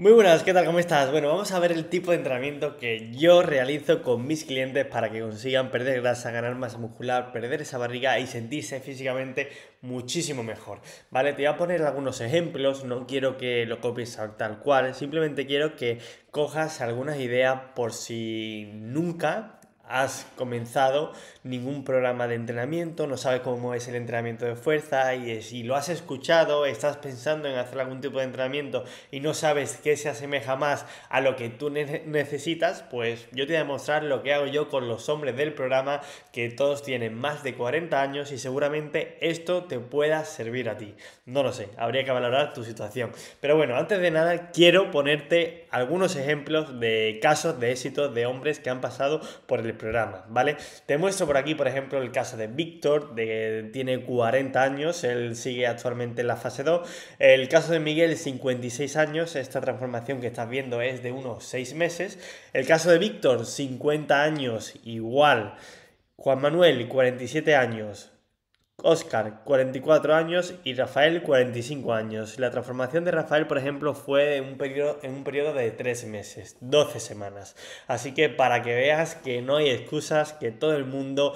Muy buenas, ¿qué tal? ¿Cómo estás? Bueno, vamos a ver el tipo de entrenamiento que yo realizo con mis clientes para que consigan perder grasa, ganar masa muscular, perder esa barriga y sentirse físicamente muchísimo mejor. ¿Vale? Te voy a poner algunos ejemplos, no quiero que lo copies tal cual, simplemente quiero que cojas algunas ideas por si nunca has comenzado ningún programa de entrenamiento, no sabes cómo es el entrenamiento de fuerza y si lo has escuchado, estás pensando en hacer algún tipo de entrenamiento y no sabes qué se asemeja más a lo que tú necesitas, pues yo te voy a mostrar lo que hago yo con los hombres del programa que todos tienen más de 40 años y seguramente esto te pueda servir a ti. No lo sé, habría que valorar tu situación. Pero bueno, antes de nada quiero ponerte algunos ejemplos de casos de éxito de hombres que han pasado por el programa, ¿vale? Te muestro por aquí, por ejemplo, el caso de Víctor, de tiene 40 años, él sigue actualmente en la fase 2. El caso de Miguel, 56 años, esta transformación que estás viendo es de unos 6 meses. El caso de Víctor, 50 años, igual. Juan Manuel, 47 años, Oscar, 44 años, y Rafael, 45 años. La transformación de Rafael, por ejemplo, fue en un periodo, en un periodo de 3 meses, 12 semanas. Así que para que veas que no hay excusas, que todo el mundo,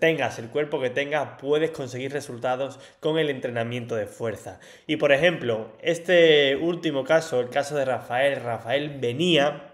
tengas el cuerpo que tengas, puedes conseguir resultados con el entrenamiento de fuerza. Y por ejemplo, este último caso, el caso de Rafael, Rafael venía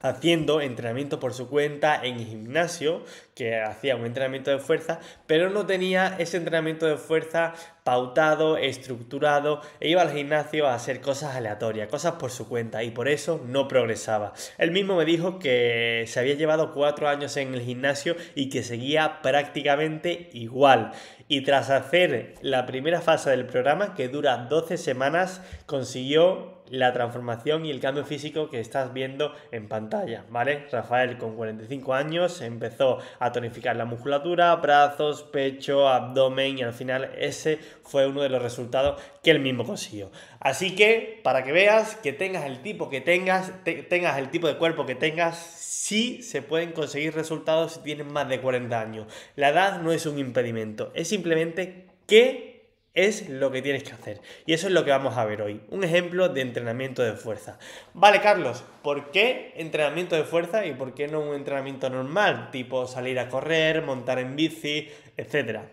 haciendo entrenamiento por su cuenta en gimnasio, que hacía un entrenamiento de fuerza, pero no tenía ese entrenamiento de fuerza pautado, estructurado e iba al gimnasio a hacer cosas aleatorias, cosas por su cuenta y por eso no progresaba. Él mismo me dijo que se había llevado cuatro años en el gimnasio y que seguía prácticamente igual. Y tras hacer la primera fase del programa, que dura 12 semanas, consiguió la transformación y el cambio físico que estás viendo en pantalla, ¿vale? Rafael con 45 años empezó a tonificar la musculatura, brazos, pecho, abdomen y al final ese fue uno de los resultados que él mismo consiguió. Así que, para que veas, que tengas el tipo que tengas, tengas el tipo de cuerpo que tengas, sí se pueden conseguir resultados si tienes más de 40 años. La edad no es un impedimento, es simplemente qué es lo que tienes que hacer. Y eso es lo que vamos a ver hoy. Un ejemplo de entrenamiento de fuerza. Vale, Carlos, ¿por qué entrenamiento de fuerza y por qué no un entrenamiento normal? Tipo salir a correr, montar en bici, etcétera.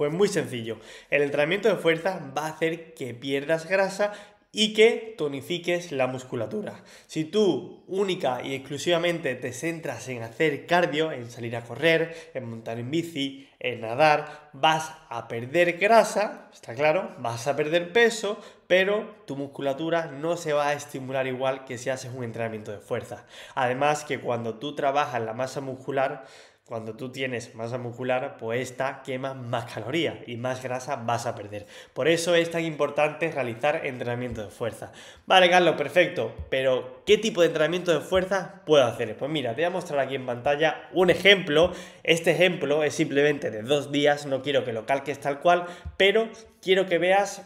Pues muy sencillo, el entrenamiento de fuerza va a hacer que pierdas grasa y que tonifiques la musculatura. Si tú única y exclusivamente te centras en hacer cardio, en salir a correr, en montar en bici, en nadar, vas a perder grasa, está claro, vas a perder peso, pero tu musculatura no se va a estimular igual que si haces un entrenamiento de fuerza. Además que cuando tú trabajas la masa muscular, cuando tú tienes masa muscular, pues esta quema más calorías y más grasa vas a perder. Por eso es tan importante realizar entrenamiento de fuerza. Vale, Carlos, perfecto, pero ¿qué tipo de entrenamiento de fuerza puedo hacer? Pues mira, te voy a mostrar aquí en pantalla un ejemplo. Este ejemplo es simplemente de dos días, no quiero que lo calques tal cual, pero quiero que veas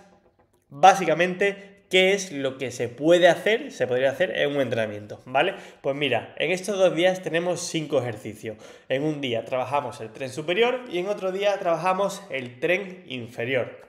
básicamente qué es lo que se puede hacer, se podría hacer en un entrenamiento, ¿vale? Pues mira, en estos dos días tenemos cinco ejercicios. En un día trabajamos el tren superior y en otro día trabajamos el tren inferior.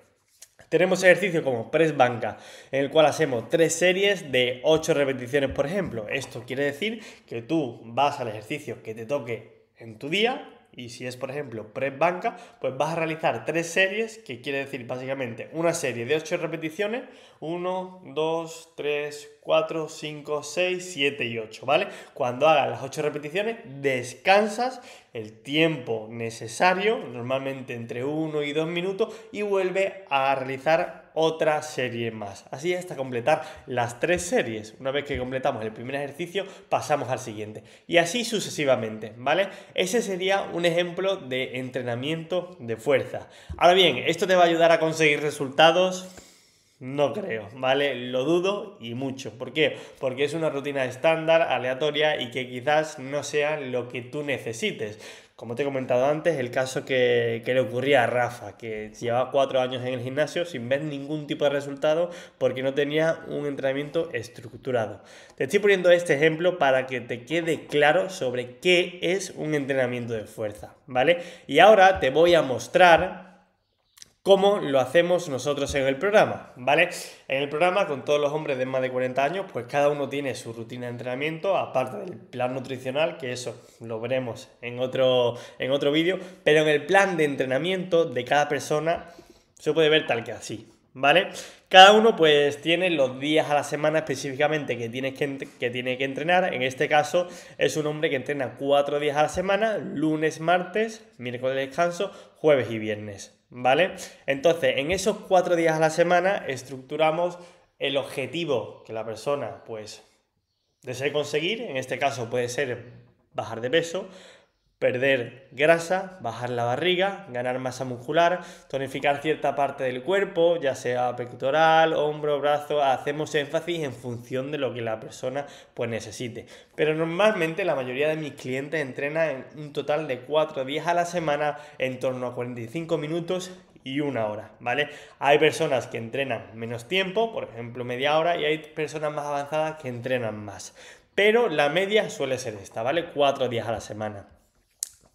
Tenemos ejercicios como press banca, en el cual hacemos tres series de ocho repeticiones, por ejemplo. Esto quiere decir que tú vas al ejercicio que te toque en tu día, y si es, por ejemplo, press banca, pues vas a realizar tres series, que quiere decir básicamente una serie de 8 repeticiones, 1, 2, 3, 4, 5, 6, 7 y 8, ¿vale? Cuando hagas las 8 repeticiones, descansas el tiempo necesario, normalmente entre 1 y 2 minutos, y vuelve a realizar otra serie más. Así hasta completar las 3 series. Una vez que completamos el primer ejercicio, pasamos al siguiente. Y así sucesivamente, ¿vale? Ese sería un ejemplo de entrenamiento de fuerza. Ahora bien, ¿esto te va a ayudar a conseguir resultados? No creo, ¿vale? Lo dudo y mucho. ¿Por qué? Porque es una rutina estándar, aleatoria y que quizás no sea lo que tú necesites. Como te he comentado antes, el caso que, le ocurría a Rafa, que llevaba cuatro años en el gimnasio sin ver ningún tipo de resultado porque no tenía un entrenamiento estructurado. Te estoy poniendo este ejemplo para que te quede claro sobre qué es un entrenamiento de fuerza, ¿vale? Y ahora te voy a mostrar ¿Cómo lo hacemos nosotros en el programa, ¿vale? En el programa, con todos los hombres de más de 40 años, pues cada uno tiene su rutina de entrenamiento, aparte del plan nutricional, que eso lo veremos en otro, en otro vídeo, pero en el plan de entrenamiento de cada persona se puede ver tal que así, ¿vale? Cada uno pues tiene los días a la semana específicamente que, que, que tiene que entrenar. En este caso es un hombre que entrena cuatro días a la semana, lunes, martes, miércoles de descanso, jueves y viernes. ¿vale? Entonces, en esos cuatro días a la semana estructuramos el objetivo que la persona, pues, desee conseguir. En este caso puede ser bajar de peso, perder grasa, bajar la barriga, ganar masa muscular, tonificar cierta parte del cuerpo, ya sea pectoral, hombro, brazo, hacemos énfasis en función de lo que la persona pues necesite. Pero normalmente la mayoría de mis clientes entrenan en un total de 4 días a la semana en torno a 45 minutos y una hora, ¿vale? Hay personas que entrenan menos tiempo, por ejemplo media hora, y hay personas más avanzadas que entrenan más. Pero la media suele ser esta, ¿vale? 4 días a la semana.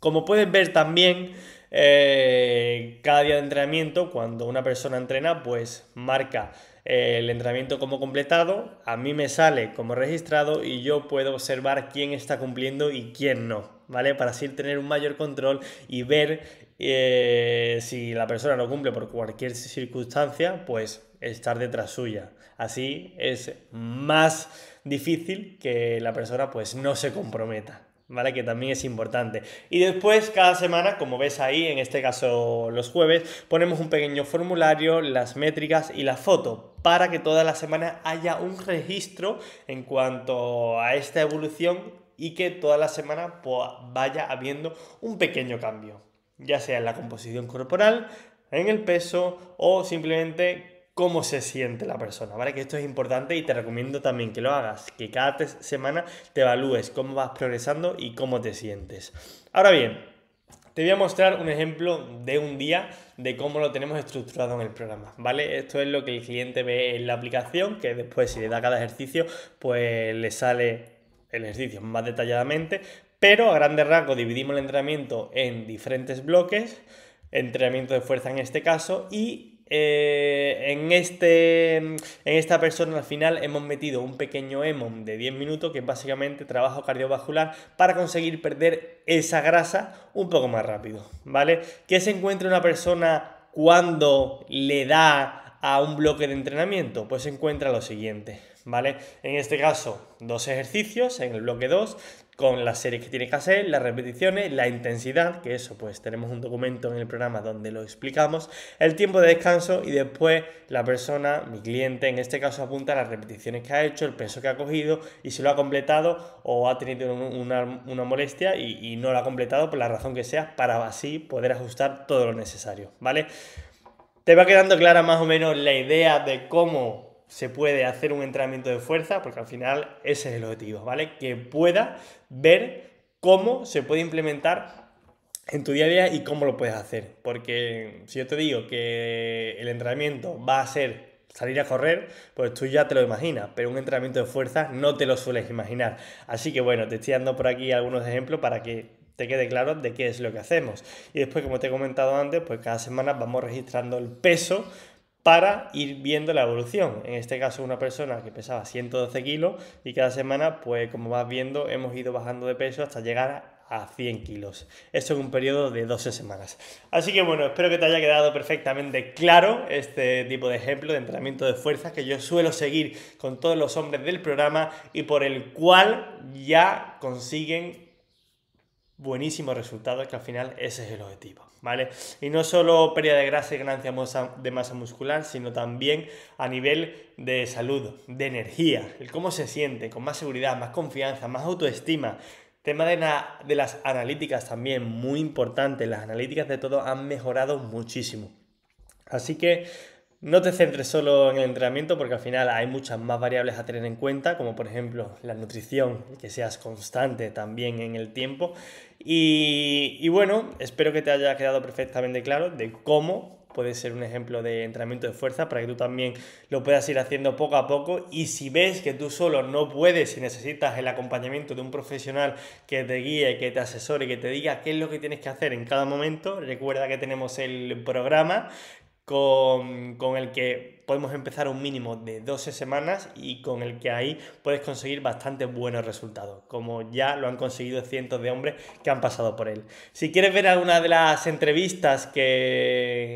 Como pueden ver también, eh, cada día de entrenamiento, cuando una persona entrena, pues marca eh, el entrenamiento como completado, a mí me sale como registrado y yo puedo observar quién está cumpliendo y quién no, ¿vale? Para así tener un mayor control y ver eh, si la persona no cumple por cualquier circunstancia, pues estar detrás suya. Así es más difícil que la persona pues no se comprometa. ¿vale? Que también es importante. Y después, cada semana, como ves ahí, en este caso los jueves, ponemos un pequeño formulario, las métricas y la foto para que toda la semana haya un registro en cuanto a esta evolución y que toda la semana pues, vaya habiendo un pequeño cambio, ya sea en la composición corporal, en el peso o simplemente cómo se siente la persona, ¿vale? Que esto es importante y te recomiendo también que lo hagas, que cada semana te evalúes cómo vas progresando y cómo te sientes. Ahora bien, te voy a mostrar un ejemplo de un día de cómo lo tenemos estructurado en el programa, ¿vale? Esto es lo que el cliente ve en la aplicación, que después si le da cada ejercicio, pues le sale el ejercicio más detalladamente, pero a grandes rasgos dividimos el entrenamiento en diferentes bloques, entrenamiento de fuerza en este caso, y eh, en, este, en esta persona al final hemos metido un pequeño EMOM de 10 minutos, que es básicamente trabajo cardiovascular, para conseguir perder esa grasa un poco más rápido, ¿vale? ¿Qué se encuentra una persona cuando le da a un bloque de entrenamiento? Pues se encuentra lo siguiente, ¿vale? En este caso, dos ejercicios en el bloque 2, con las series que tienes que hacer, las repeticiones, la intensidad, que eso pues tenemos un documento en el programa donde lo explicamos, el tiempo de descanso y después la persona, mi cliente en este caso apunta las repeticiones que ha hecho, el peso que ha cogido y si lo ha completado o ha tenido una, molestia y, y, no lo ha completado por la razón que sea para así poder ajustar todo lo necesario, ¿vale? Te va quedando clara más o menos la idea de cómo se puede hacer un entrenamiento de fuerza, porque al final ese es el objetivo, ¿vale? Que pueda ver cómo se puede implementar en tu día a día y cómo lo puedes hacer. Porque si yo te digo que el entrenamiento va a ser salir a correr, pues tú ya te lo imaginas, pero un entrenamiento de fuerza no te lo sueles imaginar. Así que bueno, te estoy dando por aquí algunos ejemplos para que te quede claro de qué es lo que hacemos. Y después, como te he comentado antes, pues cada semana vamos registrando el peso para ir viendo la evolución. En este caso, una persona que pesaba 112 kilos y cada semana, pues como vas viendo, hemos ido bajando de peso hasta llegar a 100 kilos. Esto en un periodo de 12 semanas. Así que bueno, espero que te haya quedado perfectamente claro este tipo de ejemplo de entrenamiento de fuerza que yo suelo seguir con todos los hombres del programa y por el cual ya consiguen buenísimos resultados, que al final ese es el objetivo. ¿vale? Y no solo pérdida de grasa y ganancia de masa muscular, sino también a nivel de salud, de energía, el cómo se siente, con más seguridad, más confianza, más autoestima. Tema de, de las analíticas también, muy importante. Las analíticas de todo han mejorado muchísimo. Así que no te centres solo en el entrenamiento porque al final hay muchas más variables a tener en cuenta, como por ejemplo la nutrición, que seas constante también en el tiempo. Y, bueno, espero que te haya quedado perfectamente claro de cómo puede ser un ejemplo de entrenamiento de fuerza para que tú también lo puedas ir haciendo poco a poco y si ves que tú solo no puedes y necesitas el acompañamiento de un profesional que te guíe, que te asesore, que te diga qué es lo que tienes que hacer en cada momento, recuerda que tenemos el programa con, el que podemos empezar un mínimo de 12 semanas y con el que ahí puedes conseguir bastante buenos resultados, como ya lo han conseguido cientos de hombres que han pasado por él. Si quieres ver alguna de las entrevistas que,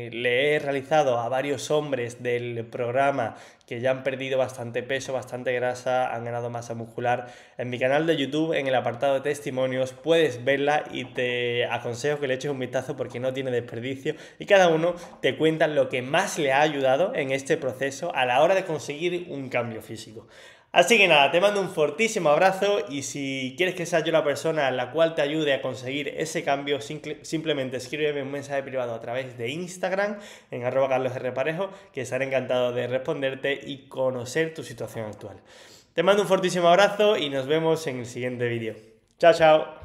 he realizado a varios hombres del programa que ya han perdido bastante peso, bastante grasa, han ganado masa muscular. En mi canal de YouTube, en el apartado de testimonios, puedes verla y te aconsejo que le eches un vistazo porque no tiene desperdicio y cada uno te cuenta lo que más le ha ayudado en este proceso a la hora de conseguir un cambio físico. Así que nada, te mando un fortísimo abrazo y si quieres que sea yo la persona la cual te ayude a conseguir ese cambio, simplemente escríbeme un mensaje privado a través de Instagram en arroba carlosrparejo que estaré encantado de responderte y conocer tu situación actual. Te mando un fortísimo abrazo y nos vemos en el siguiente vídeo. Chao, chao.